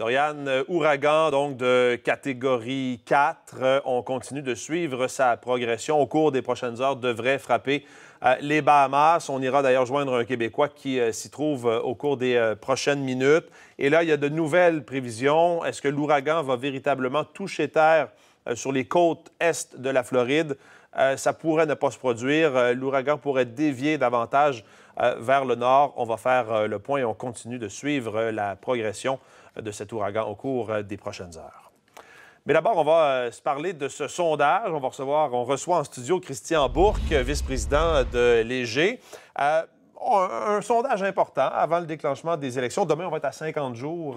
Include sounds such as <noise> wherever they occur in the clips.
Dorian euh, Ouragan, donc de catégorie 4, euh, on continue de suivre sa progression. Au cours des prochaines heures, devrait frapper euh, les Bahamas. On ira d'ailleurs joindre un Québécois qui s'y trouve au cours des prochaines minutes. Et là, il y a de nouvelles prévisions. Est-ce que l'ouragan va véritablement toucher terre sur les côtes est de la Floride? ça pourrait ne pas se produire. l'ouragan pourrait dévier davantage euh, vers le nord. On va faire euh, le point et on continue de suivre euh, la progression de cet ouragan au cours des prochaines heures. Mais d'abord, on va se parler de ce sondage. On va recevoir, on reçoit en studio Christian Bourque, vice-président de Léger. un, sondage important avant le déclenchement des élections. Demain, on va être à 50 jours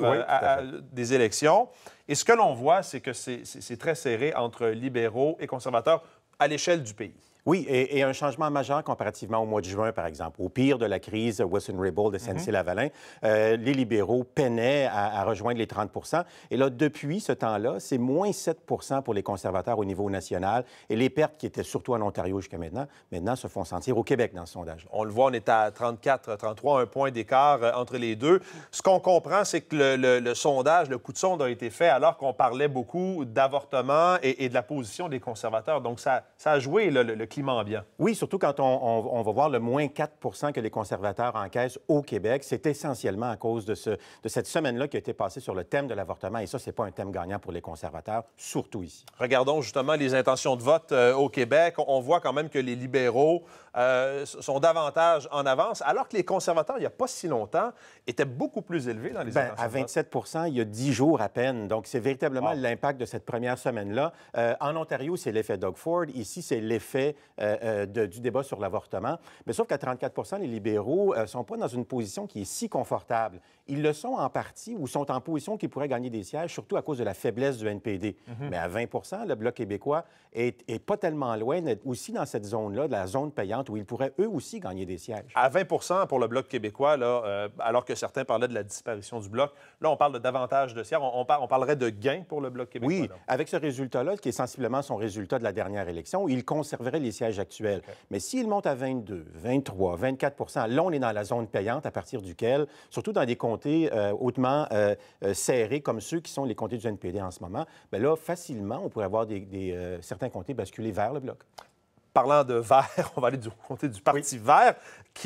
des élections. Et ce que l'on voit, c'est que c'est très serré entre libéraux et conservateurs à l'échelle du pays. Oui, et, un changement majeur comparativement au mois de juin, par exemple. Au pire de la crise Wilson-Raybould de saint mm-hmm. lavalin euh, les libéraux peinaient à, rejoindre les 30 Et là, depuis ce temps-là, c'est moins 7 pour les conservateurs au niveau national. Et les pertes qui étaient surtout en Ontario jusqu'à maintenant, maintenant se font sentir au Québec dans ce sondage. On le voit, on est à 34, 33, un point d'écart euh, entre les deux. Ce qu'on comprend, c'est que le, sondage, le coup de sonde a été fait alors qu'on parlait beaucoup d'avortement et, de la position des conservateurs. Donc, ça, ça a joué le, le climat Oui, surtout quand on, va voir le moins 4 que les conservateurs encaissent au Québec. C'est essentiellement à cause de, de cette semaine-là qui a été passée sur le thème de l'avortement. Et ça, c'est pas un thème gagnant pour les conservateurs, surtout ici. Regardons justement les intentions de vote euh, au Québec. On voit quand même que les libéraux euh, sont davantage en avance, alors que les conservateurs, il n'y a pas si longtemps, étaient beaucoup plus élevés dans les Bien, intentions À 27 il y a 10 jours à peine. Donc, c'est véritablement l'impact de cette première semaine-là. Euh, en Ontario, c'est l'effet Doug Ford. Ici, c'est l'effet euh, euh, du débat sur l'avortement. Mais sauf qu'à 34 les libéraux ne euh, sont pas dans une position qui est si confortable. Ils le sont en partie ou sont en position qui pourraient gagner des sièges, surtout à cause de la faiblesse du NPD. Mhm. Mais à 20 le Bloc québécois est, pas tellement loin d'être aussi dans cette zone-là, de la zone payante, où ils pourraient eux aussi gagner des sièges. À 20 pour le Bloc québécois, là, alors que certains parlaient de la disparition du Bloc, là, on parle de davantage de sièges. On, parlerait de gains pour le Bloc québécois. Oui, avec ce résultat-là, qui est sensiblement son résultat de la dernière élection, il conserverait les sièges actuels. Mais s'il monte à 22, 23, 24 là, on est dans la zone payante à partir duquel, surtout dans des comtés euh, hautement euh, euh, serrés comme ceux qui sont les comtés du NPD en ce moment, bien là, facilement, on pourrait avoir des, certains comtés basculés vers le bloc. Parlant de vert, <laughs> on va aller du côté du Parti vert.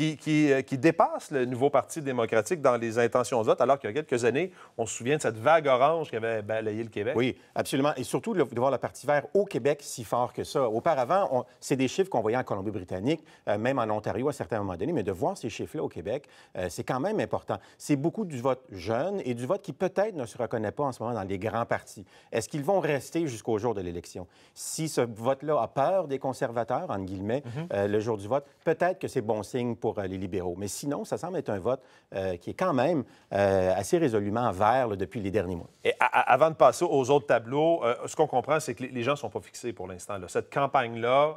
Euh, qui, dépasse le nouveau Parti démocratique dans les intentions de vote, alors qu'il y a quelques années, on se souvient de cette vague orange qui avait balayé le Québec. Oui, absolument. Et surtout de voir le Parti vert au Québec si fort que ça. Auparavant, c'est des chiffres qu'on voyait en Colombie-Britannique, euh, même en Ontario à certains moments donnés, mais de voir ces chiffres-là au Québec, euh, c'est quand même important. C'est beaucoup du vote jeune et du vote qui peut-être ne se reconnaît pas en ce moment dans les grands partis. Est-ce qu'ils vont rester jusqu'au jour de l'élection? Si ce vote-là a peur des conservateurs, entre guillemets, mm-hmm. le jour du vote, peut-être que c'est bon signe pour euh, les libéraux. Mais sinon, ça semble être un vote euh, qui est quand même euh, assez résolument vert depuis les derniers mois. Et avant de passer aux autres tableaux, ce qu'on comprend, c'est que les gens ne sont pas fixés pour l'instant. Cette campagne-là,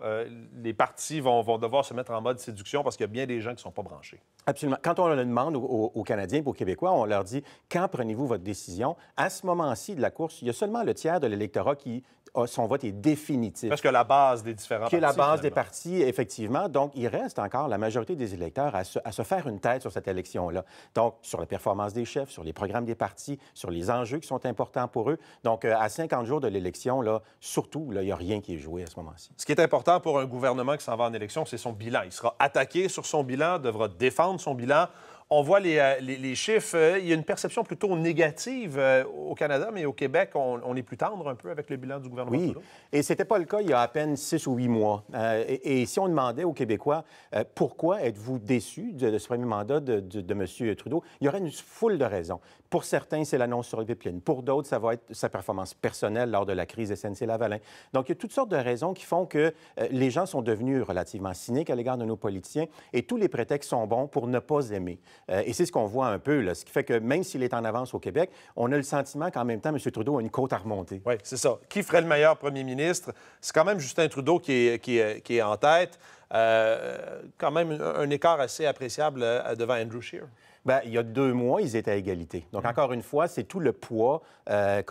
les partis vont, devoir se mettre en mode séduction parce qu'il y a bien des gens qui ne sont pas branchés. Absolument. Quand on le demande aux, Canadiens et aux Québécois, on leur dit quand prenez-vous votre décision À ce moment-ci de la course, il y a seulement le tiers de l'électorat qui son vote est définitif. Parce que la base des différents Qui est la base des partis, effectivement. Donc, il reste encore la majorité des électeurs à se, à se faire une tête sur cette élection-là. Donc, sur la performance des chefs, sur les programmes des partis, sur les enjeux qui sont importants pour eux. Donc, euh, à 50 jours de l'élection, là, surtout, il n'y a rien qui est joué à ce moment-ci. Ce qui est important pour un gouvernement qui s'en va en élection, c'est son bilan. Il sera attaqué sur son bilan, devra défendre son bilan on voit les, euh, chiffres. Euh, il y a une perception plutôt négative euh, au Canada, mais au Québec, on, est plus tendre un peu avec le bilan du gouvernement. Oui, et et c'était pas le cas il y a à peine six ou huit mois. et, si on demandait aux Québécois pourquoi êtes-vous déçus de, ce premier mandat de, de, M. Trudeau, il y aurait une foule de raisons. Pour certains, c'est l'annonce sur le Pour d'autres, ça va être sa performance personnelle lors de la crise SNC-Lavalin. Donc, il y a toutes sortes de raisons qui font que les gens sont devenus relativement cyniques à l'égard de nos politiciens et tous les prétextes sont bons pour ne pas aimer. Euh, et c'est ce qu'on voit un peu, ce qui fait que même s'il est en avance au Québec, on a le sentiment qu'en même temps, M. Trudeau a une côte à remonter. Oui, c'est ça. Qui ferait le meilleur premier ministre? C'est quand même Justin Trudeau qui est, en tête. Euh, quand même un écart assez appréciable euh, devant Andrew Scheer. Bien, il y a deux mois, ils étaient à égalité. Donc, mm. encore une fois, c'est tout le poids euh,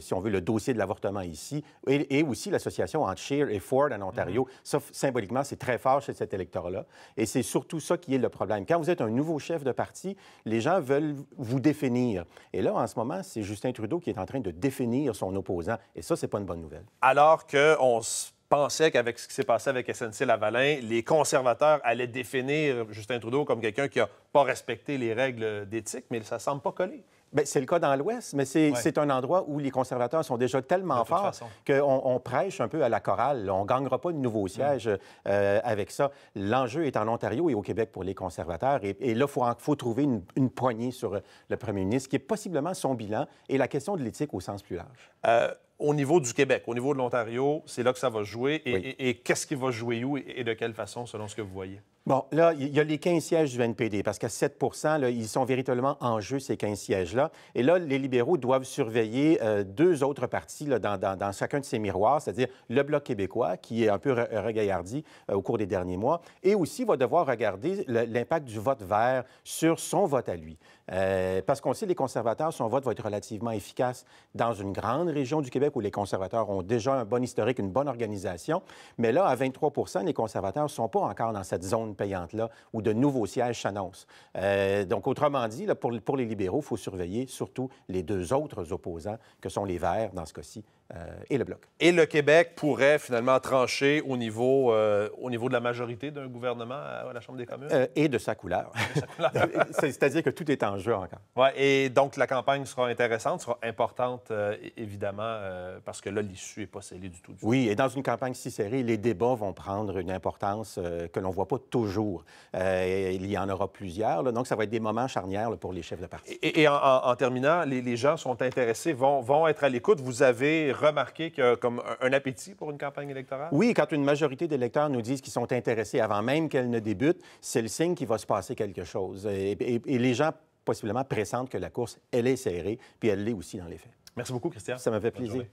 si on veut, le dossier de l'avortement ici et, aussi l'association entre Scheer et Ford en Ontario. Mm. Ça, symboliquement, c'est très fort chez cet électorat-là. Et c'est surtout ça qui est le problème. Quand vous êtes un nouveau chef de parti, les gens veulent vous définir. Et là, en ce moment, c'est Justin Trudeau qui est en train de définir son opposant. Et ça, c'est pas une bonne nouvelle. Alors qu'on se pensait qu'avec ce qui s'est passé avec SNC-Lavalin, les conservateurs allaient définir Justin Trudeau comme quelqu'un qui n'a pas respecté les règles d'éthique, mais ça semble pas coller. Ben, c'est le cas dans l'Ouest, mais c'est un endroit où les conservateurs sont déjà tellement forts qu'on on prêche un peu à la chorale. On ne gagnera pas de nouveaux mm. sièges euh, avec ça. L'enjeu est en Ontario et au Québec pour les conservateurs. Et, là, il faut, faut, trouver une, poignée sur le premier ministre, qui est possiblement son bilan et la question de l'éthique au sens plus large. Euh, au niveau du Québec, au niveau de l'Ontario, c'est là que ça va jouer. Et, qu'est-ce qui va jouer où et de quelle façon, selon ce que vous voyez? Bon, là, il y a les 15 sièges du NPD, parce qu'à 7 là, ils sont véritablement en jeu, ces 15 sièges-là. Et là, les libéraux doivent surveiller euh, deux autres partis dans, chacun de ces miroirs, c'est-à-dire le Bloc québécois, qui est un peu regaillardi euh, au cours des derniers mois, et aussi va devoir regarder l'impact du vote vert sur son vote à lui. Euh, parce qu'on sait, les conservateurs, son vote va être relativement efficace dans une grande région du Québec où les conservateurs ont déjà un bon historique, une bonne organisation. Mais là, à 23 les conservateurs ne sont pas encore dans cette zone payante là ou de nouveaux sièges s'annoncent. Euh, donc, autrement dit, pour, pour les libéraux, il faut surveiller surtout les deux autres opposants, que sont les Verts, dans ce cas-ci, euh, et le Bloc. Et le Québec pourrait finalement trancher au niveau, euh, au niveau de la majorité d'un gouvernement à la Chambre des communes? Euh, et de sa couleur. <laughs> C'est-à-dire que tout est en jeu encore. Ouais, et donc la campagne sera intéressante, sera importante évidemment, parce que là, l'issue n'est pas scellée du tout. oui, et dans une campagne si serrée, les débats vont prendre une importance que l'on ne voit pas toujours. il y en aura plusieurs. donc, ça va être des moments charnières pour les chefs de parti. Et, en, terminant, les, les, gens sont intéressés, vont, vont être à l'écoute. Vous avez remarqué qu'il y a comme un appétit pour une campagne électorale? Oui, quand une majorité d'électeurs nous disent qu'ils sont intéressés avant même qu'elle ne débute, c'est le signe qu'il va se passer quelque chose. Et, et les gens possiblement pressentent que la course, elle est serrée, puis elle l'est aussi dans les faits. Merci beaucoup, Christian. Ça m'a fait plaisir.